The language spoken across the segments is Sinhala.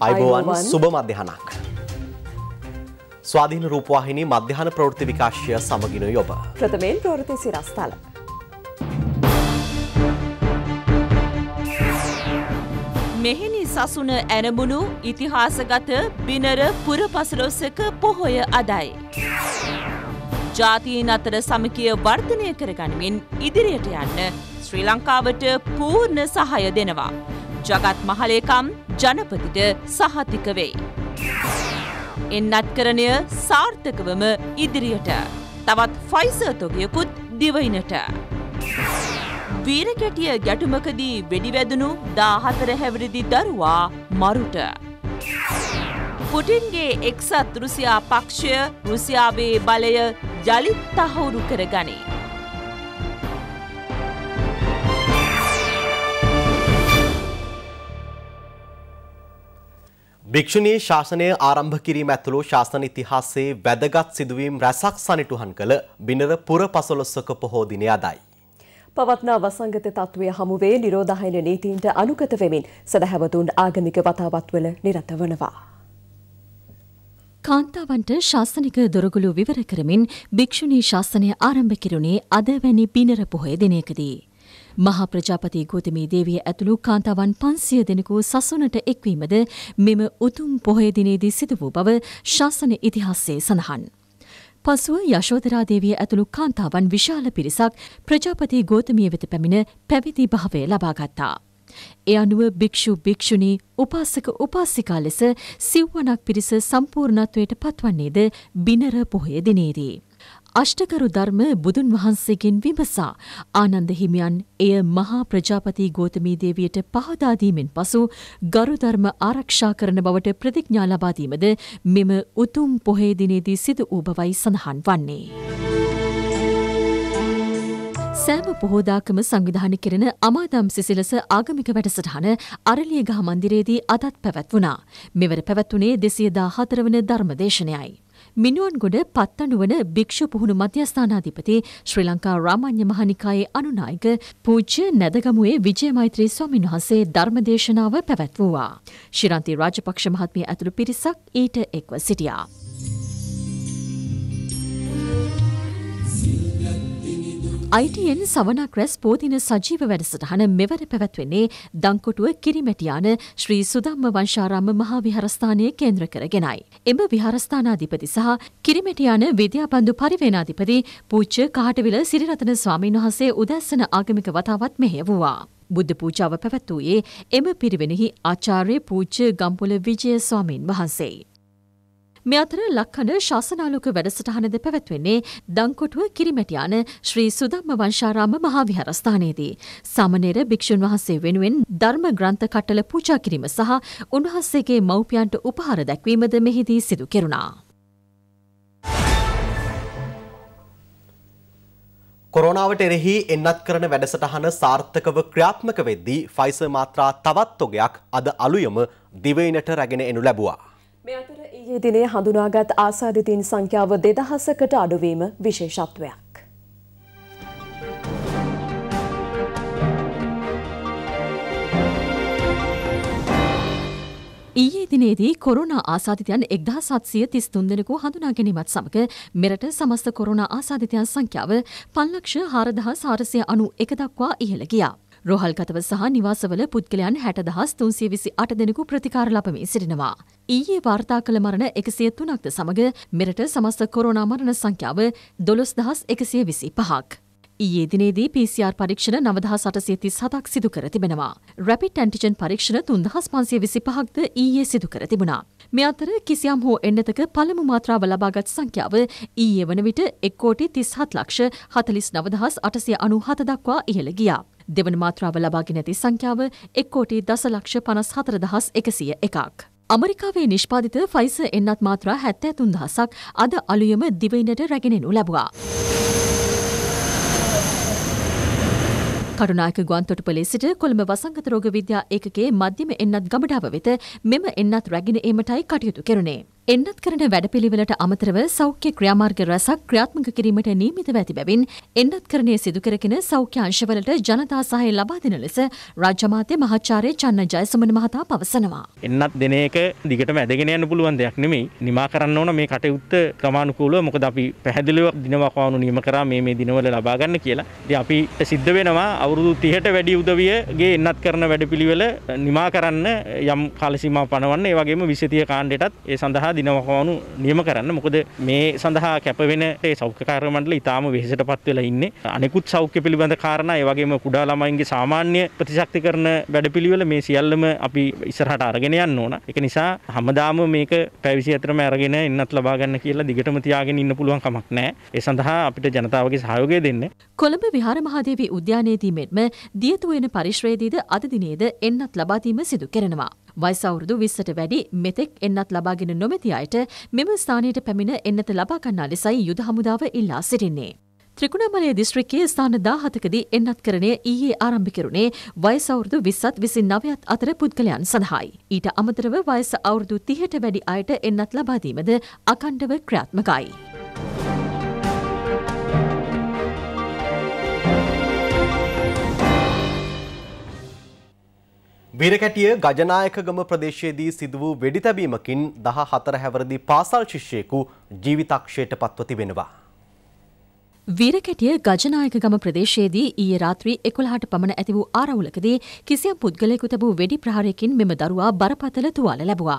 අයිබෝවන් සුබ මධ්‍යහනක්. ස්වාධීන රූපවාහිනි මධ්‍යහන ප්‍රවෘත්ති විකාශය සමගින යොබ. ප්‍රථමයෙන් ප්‍රවෘති සිරස්ථල. මෙහිනි සසුන ඇනමුණු ඉතිහාසගත බිනර පුරපසලොස්සක පොහොය අදයි. ජාතීන් අතර සමකය වර්ධනය කරගනිමින් ඉදිරියට යන්න ශ්‍රී ලංකාවට පූර්ණ සහය දෙනවා. ජගත් මහලේකම් ජනපතිට සහතික වෙයි. එන්නත්කරණය සාර්ථකවම ඉදිරියට. තවත් ෆයිසර් තොගයකුත් දිවයිනට. වීරකැටිය ගැටුමකදී වෙඩිවැදනු දාහතර හැවිරිදි දරුවා මරුට. පුටින්ගේ එක්සත් රුසියා පක්ෂය රුසියාවේ බලය ජලිත් තහවුරු කරගනී. භික්‍ෂුණී ශාසනය ආරම්භ කිරීම ඇතුළු ශාසන ඉතිහාසේ වැදගත් සිදුවීම් රැසක් සනිටුහන් කළ බිනර පුර පසොලොස්සක පොහෝදිනය අදයි. පවත්නා වසංගත තත්ත්වය හමුවේ නිරෝධහයන නීතින්ට අනුකත වෙමින් සැදැහැවතුන් ආගමික වතාවත්වල නිරත වනවා. කාන්තාවන්ට ශාසනික දොරගුළු විවර කරමින් භික්‍ෂුණී ශාසනය ආරම්භ කිරුණේ අදවැනි බිනර පොහොය දිනයකදී. මහා ප්‍රජාපති ගෝතමී දේවිය ඇතුළු කාන්තාවන් 500 දෙනෙකු සසුනට එක්වීමද මෙම උතුම් පොහොය දිනේදී සිදු වූ බව ශාසන ඉතිහාසයේ සඳහන්. පසුව යශෝදරා දේවිය ඇතුළු කාන්තාවන් විශාල පිරිසක් ප්‍රජාපති ගෝතමිය වෙත පැමිණ පැවිදි භාවය ලබා ගත්තා. ඒ අනුව භික්ෂු භික්ෂුණී උපාසක උපාසිකා ලෙස සිව්වනක් පිරිස සම්පූර්ණත්වයට පත්වන්නේද බිනර පොහොය දිනේදී. අෂ්ටකරු ධර්ම බුදුන් වහන්සේගෙන් විමසා ආනන්ද හිමියන් එය මහා ප්‍රජාපති ගෝතමී දේවියට පහදා දීමෙන් පසු ගරු ධර්ම ආරක්ෂා කරන බවට ප්‍රතිඥා ලබා දීමද මෙම උතුම් පොහේ දිනේදී සිදු වූ බවයි සඳහන් වන්නේ. සෑම පොහෝදාකම සංවිධාන කෙරෙන අමාදම් සිසිලස ආගමික වැඩසටහන අරලියගහ මන්දිරයේදී අදත් පැවැත්වුණා. මෙවර පැවැත්වුණේ දෙසියදා හතරවන ධර්මදේශනයයි. මිනුවන්ගොඩ පත්තනුවන භික්ෂු පුහුණු මධ්‍යස්ථානාධිපති ශ්‍රී ලංකා රාමාන්‍ය මහනිකායේ අනුනායක පූජ්‍ය නැදගමුවේ විජයමෛත්‍රී ස්වාමීන් වහන්සේ ධර්මදේශනාව පැවැත්වුවා. ශිරන්ති රාජපක්ෂ මහත්මිය ඇතුළු පිරිසක් ඊට එක්ව සිටියා. අයිටයෙන් සවනක් රැස් පෝතින සජීව වැඩසටහන මෙවර පැවැත්වෙන්නේ දංකොටුව කිරිමැටියාන ශ්‍රී සුදම්ම වංශාරම්ම මහා විහාරස්ථානය කේන්ද්‍ර කරගෙනයි. එම විහාරස්ථානාධිපති සහ කිරිමැටියාන විද්‍යාපන්දු පරිවේනාධිපති පූච්ච කාටවිල සිරිරතන ස්වාමීන් වහන්සේ උදැස්සන ආගමික වතාවත් මෙහෙවූවා. බුද්ධ පූජාව පැවැත්වූයේ එම පිරිවෙනෙහි ආචාර්ය පූච්ච ගම්පුල විජය ස්වාමීන් වහන්සේ. මේ අතර ලක්කන ශාසනාලෝක වැඩසටහනද පැවැත්වෙන්නේ දංකොටුව කිරිමැටියාන ශ්‍රී සුදම්ම වංශාරාම මහා විහාරස්ථානයේදී. සමනේර භික්ෂුන් වහන්සේ වෙනුවෙන් ධර්ම ග්‍රන්ථ කට්ටල පූජා කිරීම සහ උන්වහන්සේගේ මව්පියන්ට උපහාර දැක්වීමද මෙහිදී සිදු කෙරුණා. කොරෝනාවට එරෙහි එන්නත් කරන වැඩසටහන සාර්ථකව ක්‍රියාත්මක වෙද්දී ෆයිසර් මාත්‍රා තවත් තොගයක් අද අලුයම දිවයිනට රැගෙන එනු ලැබුවා. මේ අතර ඊයේ දිනේ හඳුනාගත් ආසාදිතයින් සංඛ්‍යාව 2000කට අඩුවීම විශේෂත්වයක්. ඊයේ දිනේදී කොරුණා ආසාධිතයන් 1733 දෙනෙකු හඳුනා ගැනීමත් සමග මෙරට සමස්ත කොරුණා ආසාධිතයන් සංඛ්‍යාව 549491 දක්වා ඉහළ ගියා. රෝහල්ගතව සහ නිවාසවල පුද්ගලයන් හැට දහස් තුන්සිය විසි අට දෙනෙකු ප්‍රතිකාර ලබමින් සිටිනවා. ඊයේ වාර්තා කළ මරණ එකසිය තුනක්ද සමඟ මෙරට සමස්ත කොරෝනා මරණ සංඛ්‍යාව දොළොස් දහස් එකසිය විසි පහක්. ඊයේ දිනේදී PCR පරීක්ෂණ 9837ක් සිදු කර තිබෙනවා. රැපිඩ් ඇන්ටිජන් පරීක්ෂණ 3525ක්ද ඊයේ සිදු කර තිබුණා. මේ අතර කිසියම් හෝ එන්නතක පළමු මාත්‍රාව ලබාගත් සංඛ්‍යාව ඊයේ වන විට 1 කෝටි 37 ලක්ෂ 49897 දක්වා ඉහළ ගියා. දෙවන මාත්‍රාව ලබාගෙන ඇති සංඛ්‍යාව 1 කෝටි 10 ලක්ෂ 54101ක්. අමරිකාවේ නිෂ්පාදිත ෆයිස එන්නත් මාත්‍රා 73000ක් අද අලුයම දිවයිනට රැගෙනෙනු ලැබුවා. කරුණායක ගුවන්තොටුපලේ සිට කොළඹ වසංගත රෝග විද්‍යා ඒකකයේ මධ්‍යම එන්නත් ගබඩාව වෙත මෙම එන්නත් රැගෙන ඒමටයි කටයුතු කෙරුණේ. එන්නත් කරන වැඩපිළිවෙලට අමතරව සෞඛ්‍ය ක්‍රියාමාර්ග රැසක් ක්‍රියාත්මක කිරීමට නියමිතව ඇති බැවින් එන්නත් කරණය සිදු කරගෙන සෞඛ්‍ය අංශවලට ජනතා සහය ලබා දෙන ලෙස රාජ්‍ය මාත්‍ය මහාචාර්ය චන්න ජයසමන මහතා පවසනවා. එන්නත් දෙන එක දිගටම ඇදගෙන යන්න පුළුවන් දෙයක් නෙමෙයි. නිමා කරන්න ඕන මේ කටයුත්ත ක්‍රමානුකූලව මොකද අපි පැහැදිලිව දිනවකවානු නියම කරා මේ මේ දිනවල ලබා ගන්න කියලා. ඉතින් අපිට සිද්ධ වෙනවා අවුරුදු 30ට වැඩි උදවියගේ එන්නත් කරන වැඩපිළිවෙල නිමා කරන්න යම් කාල සීමාව පනවන්න ඒ වගේම 20 කාණ්ඩයටත් ඒ සඳහා දිනවහවනු නියම කරන්න මොකද මේ සඳහා කැපවෙන සෞඛ්‍යකාර මණ්ඩල ඉතාම වෙහෙසට පත්වෙලා ඉන්නේ අනෙකුත් සෞඛ්‍ය පිළිබඳ කාරණා ඒ වගේම කුඩා ළමයින්ගේ සාමාන්‍ය ප්‍රතිශක්ති කරන වැඩපිළිවෙල මේ සියල්ලම අපි ඉස්සරහට අරගෙන යන්න ඕන. ඒක නිසා හැමදාම මේක පැය 24ම අරගෙන ඉන්නත් ලබා ගන්න කියලා දිගටම තියාගෙන ඉන්න පුළුවන් කමක් නැහැ. ඒ සඳහා අපිට ජනතාවගේ සහයෝගය දෙන්න. කොළඹ විහාර මහදේවී උද්‍යානයේදී මෙන්ම දියතු වෙන පරිශ්‍රයේදීද අද දිනේද එන්නත් ලබා දීම සිදු කරනවා. වයස අවුරුදු 20ට වැඩි මෙතෙක් එන්නත් ලබාගෙන නොමැති අයට මෙම ස්ථානයට පැමිණ එන්නත ලබා ගන්නා ලෙසයි යුද හමුදාව ඉල්ලා සිටින්නේ. ත්‍රිකුණාමලය දිස්ත්‍රික්කයේ ස්ථාන 17කදී එන්නත් කරණය ඊයේ ආරම්භ කෙරුණේ වයස අවුරුදු 20ත් 29ත් අතර පුද්ගලයන් සඳහායි. ඊට අමතරව වයස අවුරුදු 30ට වැඩි අයට එන්නත් ලබා දීමද අඛණ්ඩව ක්‍රියාත්මකයි. වීරකැටිය ගජනායකගම ප්‍රදේශයේදී සිදු වූ වෙඩි තැබීමකින් දහ හතර හැවරදි පාසල් ශිෂ්‍යයෙකු ජීවිතක්ෂයට පත්ව තිබෙනවා. වීරකැටිය ගජනායකගම ප්‍රදේශයේදී ඊයේ රාත්‍රී එකොළහට පමණ ඇති වූ ආරවුලකදී කිසියම් පුද්ගලයෙකු තබූ වෙඩි ප්‍රහාරයකින් මෙම දරුවා බරපතල තුවාල ලැබුවා.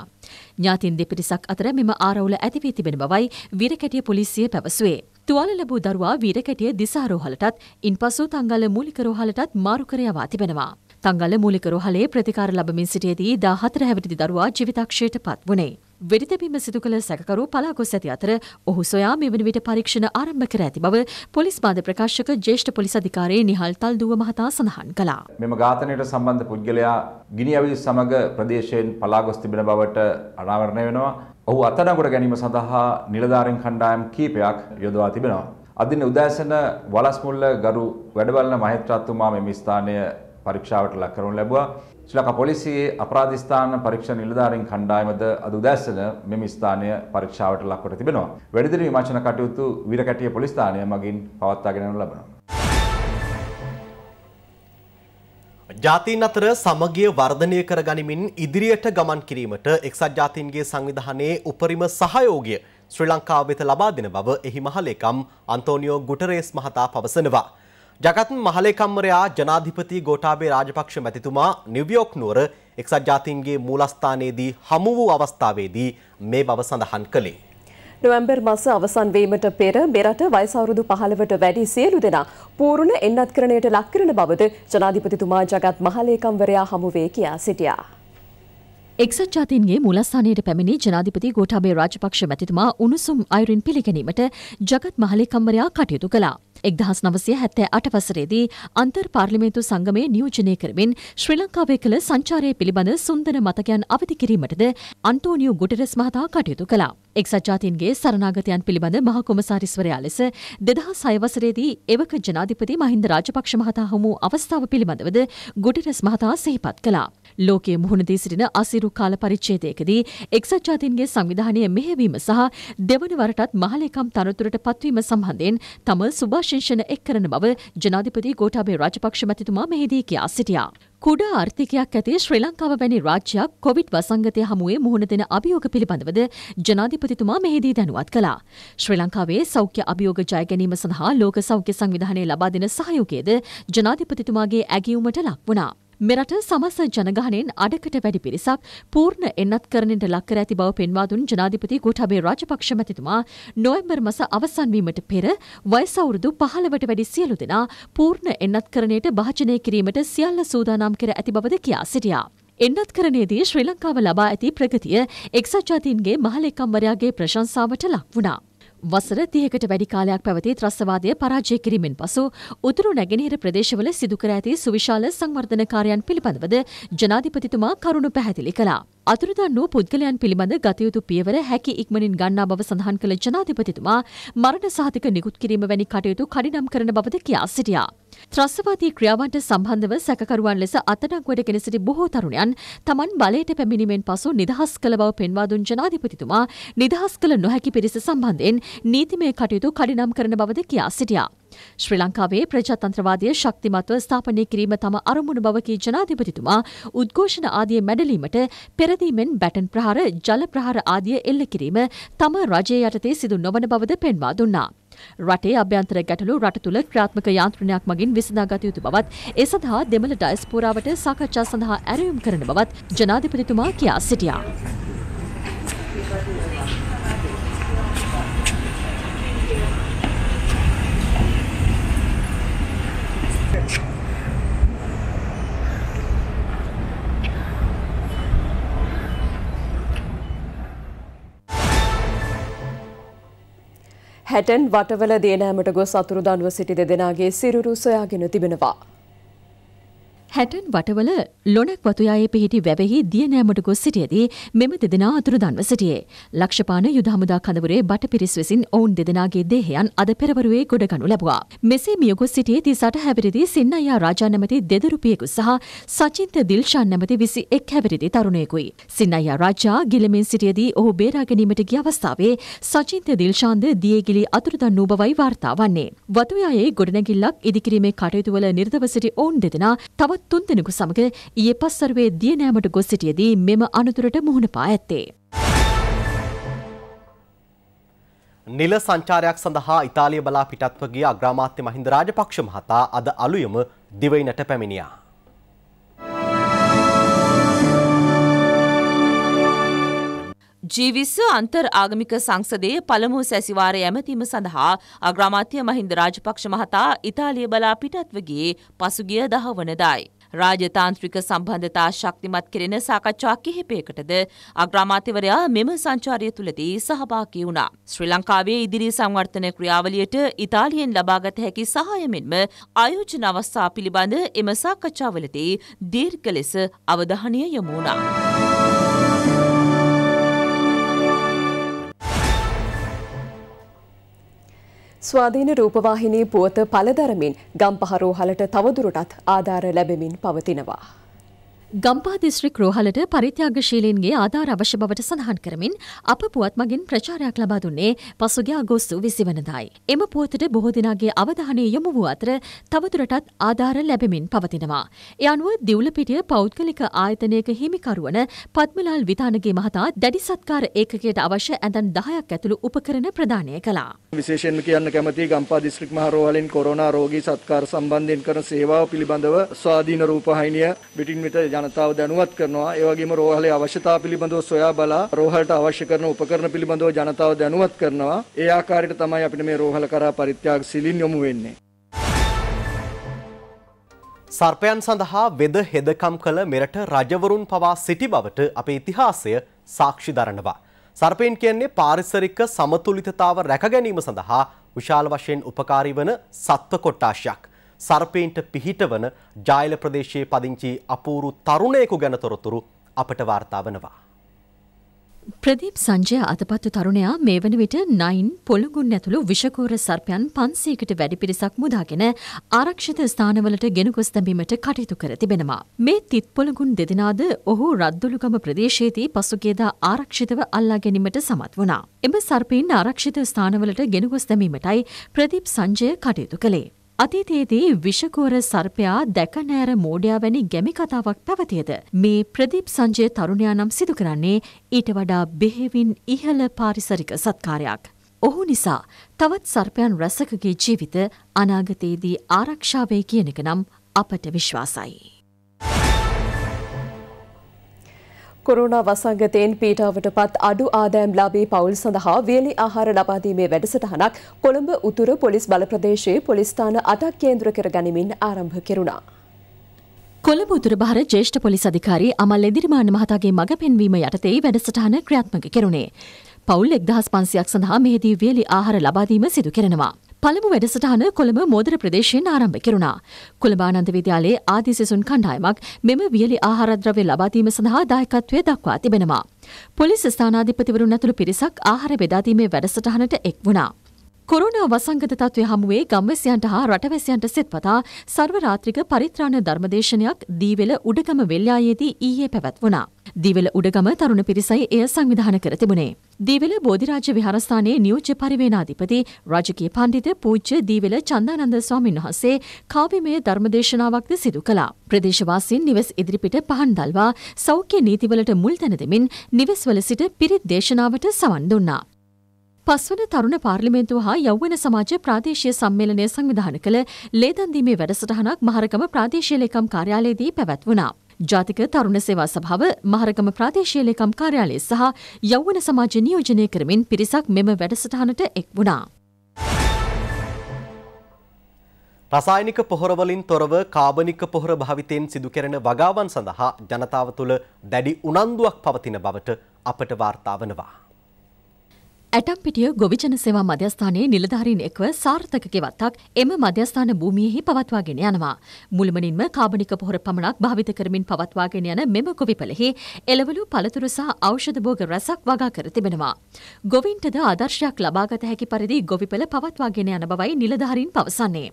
ඥාතින් දෙපිරිසක් අතර මෙම ආරවුල ඇති වී තිබෙන බවයි වීරකැටිය පොලිසිය පැවසුවේ. තුවාල ලැබූ දරුවා වීරකැටිය දිසාරෝහලටත් ඉන්පසු තංගල මූලික රෝහලටත් මාරු කර යවා තිබෙනවා. සංගල මූලික රොහලේ ප්‍රතිකාර ලබමින් සිටියේදී 14 හැවිරිදි දරුවා ජීවිතක්ෂයට පත් වුණේ. වෙඩිතැබීම සිදු කළ සැකකරු පලා ගොස් ඇති අතර ඔහු සොයා මෙවන විට පරීක්ෂණ ආරම්භ කර ඇති බව පොලිස් මාධ්‍ය ප්‍රකාශක ජ්‍යෙෂ්ඨ පොලිස් අධිකාරී නිහල් තල්දුව මහතා සඳහන් කළා. මෙම ඝාතනයට සම්බන්ධ පුද්ගලයා ගිනිඅවිල් සමග ප්‍රදේශයෙන් පලා ගොස් තිබෙන බවට අනාවරණය වෙනවා. ඔහු අත්අඩංගුවට ගැනීම සඳහා නිලධාරීන් කණ්ඩායම් කීපයක් යොදවා තිබෙනවා. අදින උදෑසන වලස්මුල්ල ගරු වැඩවලන මහේත්‍රාත්තුමා මෙම ස්ථානය පරීක්ෂාවට ලක් කරනු ලැබුවා. ශ්‍රී ලංකා පොලිසියේ අපරාධ ස්ථාන පරීක්ෂා නිලධාරීන් කණ්ඩායමද අද උදෑසන මෙම ස්ථානය පරීක්ෂාවට ලක් කොට තිබෙනවා. වැඩිදිරි විමර්ශන කටයුතු වීරකැටිය පොලිස් ස්ථානය මගින් පවත්වාගෙන යනු ලබනවා. ජාතීන් අතර සමගිය වර්ධනය කරගනිමින් ඉදිරියට ගමන් කිරීමට එක්සත් ජාතීන්ගේ සංවිධානයේ උපරිම සහයෝගය ශ්‍රී ලංකාව වෙත ලබා දෙන බව එහි මහලේකම් අන්තෝනියෝ ගුටරේස් මහතා පවසනවා. ජගත් මහලේකම්වරයා ජනාධිපති ගෝඨාභය රාජපක්ෂ මැතිතුමා නිව්යෝක් නුවර එක්සත් ජාතීන්ගේ මූලස්ථානයේදී හමු වූ අවස්ථාවේදී මේ බව සඳහන් කළේ. නොවැම්බර් මස අවසන් වීමට පෙර මෙරට වයස අවුරුදු 15ට වැඩි සියලු දෙනා පූර්ණ එන්නත්කරණයට ලක් කරන බවද ජනාධිපතිතුමා ජගත් මහලේකම්වරයා හමු වේ කියා සිටියා. එක්සත් ජාතීන්ගේ මුලස්ථානයට පැමිණි ජනාධිපති ගෝඨාභය රාජපක්ෂ මැතිතුමා උණුසුම් අයුරින් පිළිගැනීමට ජගත් මහලේකම්වරයා කටයුතු කළා. එක්දහස් නවසය හැත්තෑ අට වසරේදී අන්තර් පාර්ලිමේන්තු සංගමය නියෝජනය කරමින් ශ්‍රී ලංකාවේ කළ සංචාරය පිළිබඳ සුන්දර මතකයන් අවධ කිරීමටද අන්ටෝනිියු ගුටරස් මහතා කටයුතු කලා. එක්සත් ජාතින්ගේ සරනාගතයන් පිළිබඳ මහකොමසාරිස්වරයා ලෙස දෙදහ සයවසරේදී එවක ජනාධිපති මහින්ද රාජපක්ෂ මහතා හමුූ අවස්ථාව පිළිබඳවද ගුටරස් මහතා සහිපත් කලා. ලෝකයේ මුහුණදී සිටින අසිරු කාල පරිච්ඡේදයකදී එක්සත් ජාතීන්ගේ සංවිධානය මෙහෙවීම සහ දෙවන වරටත් මහලේකම් තනතුරට පත්වීම සම්බන්ධයෙන් තම සුභාෂ ආශේෂණ එක් කරන බව ජනාධිපති ගෝඨාභය රාජපක්ෂ මැතිතුමා මෙහිදී කියා සිටියා. කුඩා ආර්ථිකයක් ඇති ශ්‍රී ලංකාව වැනි රාජ්‍යයක් කොවිඩ් වසංගතය හමුවේ මුහුණ දෙන අභියෝග පිළිබඳවද ජනාධිපතිතුමා මෙහිදී දැනුවත් කළා. ශ්‍රී ලංකාවේ සෞඛ්‍ය අභියෝග ජය ගැනීම සඳහා ලෝක සෞඛ්‍ය සංවිධානය ලබා දෙන සහයෝගයේද ජනාධිපතිතුමාගේ ඇගියුමට ලක් වුණා. මෙරට සමස්ත ජනගහනෙන් අඩකට වැඩි පිරිසක් පූර්ණ එන්නත් කරනට ලක්කර ඇති බව පෙන්වා දුන් ජනාධිපති ගෝඨාභය රාජපක්ෂ මැතිතුමා නොවැම්බර් මස අවසන් වීමට පෙර වයස අවුරුදු 15ට වැඩි සියලු දෙනා පූර්ණ එන්නත් කරණයට භාජනය කිරීමට සියල්ල සූදානම් කර ඇති බවද කියා සිටියා. එන්නත් කරණයේදී ශ්‍රී ලංකාව ලබා ඇති ප්‍රගතිය එක්සත් ජාතීන්ගේ මහලේකම්වරයාගේ ප්‍රශංසාවට ලක් වුණා. වසර 30කට වැඩි කාලයක් පැවති ත්‍රස්තවාදය පරාජය කිරීමෙන් පසු උතුරු නැගෙනහිර ප්‍රදේශවල සිදු කර ඇති සුවිශාල සංවර්ධන කාර්යයන් පිළිබඳවද ජනාධිපතිතුමා කරුණු පැහැදිලි කළා. අතුරුදන් වූ පුද්ගලයන් පිළිබඳ ගතයුතු පියවර හැකි ඉක්මනින් ගන්නා බව සඳහන් කළ ජනාධිපතිතුමා මරණ සහතික නිකුත් කිරීම වැනි කටයුතු කඩිනම් කරන බවද කියා සිටියා. ත්‍රස්වාදී ක්‍රියාවන්ට සම්බන්ධව සැකකරුවන් ලෙස අත්අඩංගුවට ගෙන සිටි බොහෝ තරුණයන් තමන් බලයට පැමිණීමෙන් පසු නිදහස් කළ බව පෙන්වා දුන් ජනාධිපතිතුමා නිදහස් කළ නොහැකි පිරිස සම්බන්ධයෙන් නීතිමය කටයුතු කඩිනම් කරන බවද කියා සිටියා. ශ්‍රී ලංකාවේ ප්‍රජාතන්ත්‍රවාදය ශක්තිමත්ව ස්ථාපනය කිරීම තම අරමුණ බව කී ජනාධිපතිතුමා උද්ඝෝෂණ ආදිය මැඩලීමට පෙරදීමෙන් බැටන් ප්‍රහාර ජල ප්‍රහාර ආදිය එල්ල කිරීම තම රජය යටතේ සිදු නොවන බවද පෙන්වා දුන්නා. රටේ අභ්‍යන්තර ගැටලු රට තුළ ක්‍රාත්මක යාන්ත්‍රණයක් මගින් විසඳාගත යුතු බවත් ඒ සඳහා දෙමළ ඩයස්පෝරාවට සාකච්ඡා සඳහා ඇරයුම් කරන බවත් ජනාධිපතිතුමා කියා සිටියා. හැටන් වටවල දේනෑමට ගොස් අතුරුදන්ව සිටි දෙදෙනගේ සිරුරු සොයාගෙන තිබෙනවා. හැටන් වටවල ලොනක් වතුයායේ පිහිටි වැවෙහි දියනෑමට ගොස් සිටියදී මෙම දෙදෙනා අතුරු දන්ව සිටියේ. ලක්ෂපාන යුද හමුදා කඳවුරේ බටපිරිස් විසින් ඔවුන් දෙදෙනාගේ දේහයන් අද පෙරවරුවේ ගොඩගනු ලැබුවා. මෙසේ මියගොස් සිටියේ තිසට හැවිරිදි සින්නයා රාජා නැමැති දෙදරුපියෙකු සහ සචින්ත දිල්ෂාන් නැමැති විසි එක් හැවිරිදි තරුණයෙකුයි. සින්නයා රාජා ගිලමින් සිටියදී ඔහු බේරා ගැනීමට ගිය අවස්ථාවේ සචින්ත දිල්ෂාන්ද දියගිලි අතුරුදන් වූ බවයි වාර්තා වන්නේ. වතුයායේ ගොඩනැගිල්ලක් ඉදිකිරීමේ කටයුතුවල නිර්දව සිටි ඔවුන් දෙදෙනා තවත් තවත් තුන් දෙනෙකු සමග ඊයේ පස්සරුවේ දියනෑමට ගොස් සිටියදී මෙම අනතුරට මුහුණ පා ඇත්තේ. නිල සංචාරයක් සඳහා ඉතාලිය බලා පිටත්ව ගිය අග්‍රාමාත්‍ය මහින්ද රාජපක්ෂ මහතා අද අලුයම දිවයිනට පැමිණියා. ජීවිස අන්තර් ආගමික සංසදයේ පළමු සැසිවාරය ඇමතීම සඳහා අග්‍රාමාත්‍ය මහින්ද රාජපක්ෂ මහතා ඉතාලිය බලා පිටත්ව ගියේ පසුගිය දහවනදායි. රාජතාන්ත්‍රික සම්බන්ධතා ශක්තිමත් කෙරෙන සාකච්ඡා කිහිපයකටද අග්‍රාමාත්‍යවරයා මෙම සංචාරය තුළදී සහභාගී වුණා. ශ්‍රී ලංකාවේ ඉදිරි සංවර්ධන ක්‍රියාවලියට ඉතාලියෙන් ලබාගත හැකි සහාය මෙන්ම ආයෝජන අවස්ථා පිළිබඳ එම සාකච්ඡාවලදී දීර්ඝ ලෙස අවධානය යොමු වුණා. ස්වාධීන රූපවාහිනී පුවත පළදරමින් ගම්පහ රෝහලට තවදුරටත් ආධාර ලැබෙමින් පවතිනවා. ගම්පා දිස්ත්‍රික් රෝහලට පරිත්‍යාගශීලීන්ගේ ආධාර අවශ්‍ය බවට සඳහන් කරමින් අප පුවත් මගින් ප්‍රචාරයක් ලබා දුන්නේ පසුගිය අගෝස්තු විසිවනදායි. එම පුවතට බොහෝ දෙනාගේ අවධානය යොමු වූ අතර තවදුරටත් ආධාර ලැබෙමින් පවතිනවා. ඒ අනුව දිවුලපිටිය පෞද්ගලික ආයතනයක හිමිකරුවන පත්මලාල් විතානගේ මහතා දැඩි සත්කාර ඒකකයට අවශ්‍ය ඇඳන් දහයක් ඇතුළු උපකරණ ප්‍රදානය කළා. විශේෂයෙන්ම කියන්න කැමති ගම්පා දිස්ත්‍රික් මහ රෝහලෙන් කොරෝනා රෝගී සත්කාර සම්බන්ධයෙන් කරන සේවාව පිළිබඳව ස්වාධීන රූපවාහිනිය පිටින් විට ජනතාව දැනුවත් කරනවා. ඒ වගේම රෝහලේ අවශ්‍යතා පිළිබඳව සොයා බලා රෝහලට අවශ්‍ය කරන උපකරණ පිළිබඳව ජනතාව දැනුවත් කරනවා. ඒ ආකාරයට තමයි අපිට මේ රෝහල කරා පරිත්‍යාගශීලීන් යොමු වෙන්නේ. සර්පයන් සඳහා වෙද හෙදකම් කළ මෙරට රජවරුන් පවා සිටි බවට අපේ ඉතිහාසය සාක්ෂි දරනවා. සර්පයන් කියන්නේ පාරිසරික සමතුලිතතාව රැකගැනීම සඳහා විශාල වශයෙන් උපකාරී වන සත්ව කොට්ටාශයක්. සර්පයින්ට පිහිටවන ජායල ප්‍රදේශයේ පදිංචි අපූරු තරුණයෙකු ගැන තොරතුරු අපට වාර්තා වනවා. ප්‍රදීප් සංජය අතපත්තු තරුණයා මේ වන විට නයින් පොළොගුන් ඇතුළු විෂකෝර සර්පයන් පන්සේකට වැඩි පිරිසක් මුදාගෙන ආරක්ෂිත ස්ථානවලට ගෙන ගොස් තැබීමට කටයුතු කර තිබෙනවා. මේ තිත් පොළොගුන් දෙදෙනාද ඔහු රද්දුළුගම ප්‍රදේශයේදී පසුගියදා ආරක්ෂිතව අල්ලා ගැනීමට සමත් වුණා. එම සර්පයින් ආරක්ෂිත ස්ථානවලට ගෙන ගොස් තැබීමටයි ප්‍රදීප් සංජය කටයුතු කළේ. අතීතයේදී විෂකෝර සර්පයා දැකනෑර මෝඩයා වැනි ගැමි කතාවක් පැවතියද මේ ප්‍රදීප් සංජය තරුණයා නම් සිදු කරන්නේ ඊට වඩා බෙහෙවින් ඉහළ පාරිසරික සත්කාරයක්. ඔහු නිසා තවත් සර්පයන් රැසකගේ ජීවිත අනාගතයේදී ආරක්ෂාවේ කියන එක නම් අපට විශ්වාසයි. කොරෝනා වසංගතයෙන් පීඩාවට පත් අඩු ආදායම්ලාභී පවුල් සඳහා වියලි ආහාර ලබා දීමේ වැඩසටහනක් කොළඹ උතුර පොලිස් බල ප්‍රදේශයේ පොලිස් ස්ථාන 8ක් කේන්ද්‍ර කර ගනිමින් ආරම්භ කෙරුණා. කොළඹ උතුර බහර ජ්‍යෙෂ්ඨ පොලිස් අධිකාරී අමල් එදිරිමාන මහතාගේ මඟ පෙන්වීම යටතේ වැඩසටහන ක්‍රියාත්මක කෙරුණේ. පවුල් එක්දහස් පන්සියක් සඳහා මෙහිදී වියලි ආහාර ලබාදීම සිදු කරනවා. පළමු වැඩසටහන කොළඹ මෝදර ප්‍රදේශයෙන් ආරම්භ කෙරුණා. කොළඹානන්ද විද්‍යාලයේ ආදි සිසුන් කණ්ඩායමක් මෙම වියලි ආහාරද්‍රව්‍ය ලබා දීම සඳහා දායකත්වය දක්වා තිබෙනවා. පොලිස් ස්ථානාධිපතිවරුන් ඇතුළු පිරිසක් ආහාර බෙදා දීමේ වැඩසටහනට එක් වුණා. කොරෝනා වසංගත තත්ත්වය හමුවේ ගම්වැසියන්ට හා රටවැසියන්ට සෙත්පතා සර්වරාත්‍රික පරිත්‍රාණ ධර්මදේශනයක් දීවෙල උඩගම වෙල්යායේදී ඊයේ පැවැත්වුණා. දිවෙල උඩගම තරුණ පිරිසයි එය සංවිධාන කර තිබුණේ. දීවෙල බෝධිරාජ්‍ය විහාරස්ථානයේ නියෝජ්‍ය පරිවේනාධිපති රාජකීය පණ්ඩිත පූජ්‍ය දීවෙල චන්දානන්ද ස්වාමීන් වහන්සේ කාව්‍යමය ධර්මදේශනාවක්ද සිදු කළා. ප්‍රදේශවාසීන් නිවෙස් ඉදිරිපිට පහන් දල්වා සෞඛ්‍ය නීතිවලට මුල් තැන දෙමින් නිවෙස්වල සිට පිරිත් දේශනාවට සවන් දුන්නා. පස්වන තරුණ පාර්ලිමේන්තුව හා යෞවන සමාජ ප්‍රාදේශීය සම්මේලනය සංවිධාන කළ ලේදන්දීමේ වැඩසටහනක් මහරකම ප්‍රාදේශීය ලේකම් කාර්යාලයේදී පැවැත්වුණා. ජාතික තරුණ සේවා සභාව මහරකම ප්‍රාදේශීය ලේකම් කාර්යාලය සහ යෞවන සමාජ නියෝජනය කරමින් පිරිසක් මෙම වැඩසටහනට එක් වුණා. රසායනික පොහොරවලින් තොරව කාබනික පොහොර භාවිතයෙන් සිදුකරන වගාවන් සඳහා ජනතාව තුළ දැඩි උනන්දුවක් පවතින බවට අපට වාර්තා වනවා. ඇටම්පිටිය ගොවිජන සේවා මධ්‍යස්ථානයේ නිලධාරීන් එක්ව සාර්ථක ගෙවත්තක් එම මධ්‍යස්ථාන භූමියෙහි පවත්වාගෙන යනවා. මුළුමනින්ම කාබනික පොහොර පමණක් භාවිත කරමින් පවත්වාගෙන යන මෙම ගොවිපලෙහි එළවලු පළතුරු සහ ඖෂධ භෝග රසක් වගා කර තිබෙනවා. ගොවින්ටද ආදර්ශයක් ලබාගත හැකි පරිදි ගොවිපල පවත්වාගෙන යන බවයි නිලධාරීන් පවසන්නේ.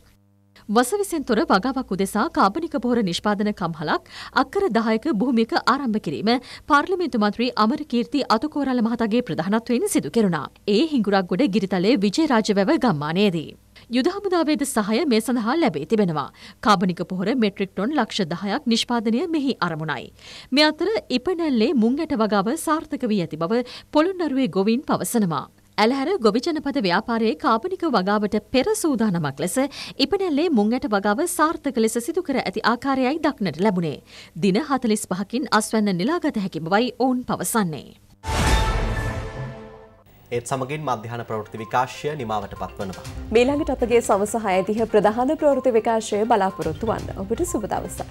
වසවිසෙන් තොර වගාවක් උදෙසා කාබනික පොහොර නිෂ්පාදන කම්හලක් අක්කර 10ක භූමියක ආරම්භ කිරීම පාර්ලිමේන්තු මන්ත්‍රී අමරකීර්ති අතුකෝරල මහතාගේ ප්‍රධානත්වයෙන් සිදු කෙරුණා. ඒ හිඟුරක්ගොඩ ගිරිතලයේ විජයරාජවැව ගම්මානයේදී. යුද හමුදාවේද සහය මේ සඳහා ලැබේ තිබෙනවා. කාබනික පොහොර මෙට්‍රික් ටොන් ලක්ෂ 10ක් නිෂ්පාදනය මෙහි අරමුණයි. මේ අතර ඉපනැල්ලේ මුං ඇට වගාව සාර්ථක වී ඇති බව පොළොන්නරුවේ ගොවින් පවසනවා. ඇලහැර ගොවි ජනපද ව්‍යාපාරයේ කාබනික වගාවට පෙර සූදානමක් ලෙස ඉපනැල්ලේ මුංඇට වගාව සාර්ථක ලෙස සිදු කර ඇති ආකාරයයි දක්නට ලැබුණේ. දින 45කින් අස්වැන්න නිලාගත හැකි බවයි ඔවුන් පවසන්නේ. ඒත් සමගින් මධ්‍යහන ප්‍රවෘත්ති විකාශය නිමාවට පත්වනවා. මේ ළඟට අපගේ සවස 6:30 ප්‍රධාන ප්‍රවෘත්ති විකාශය බලාපොරොත්තු වන්න. ඔබට සුබ දවසක්.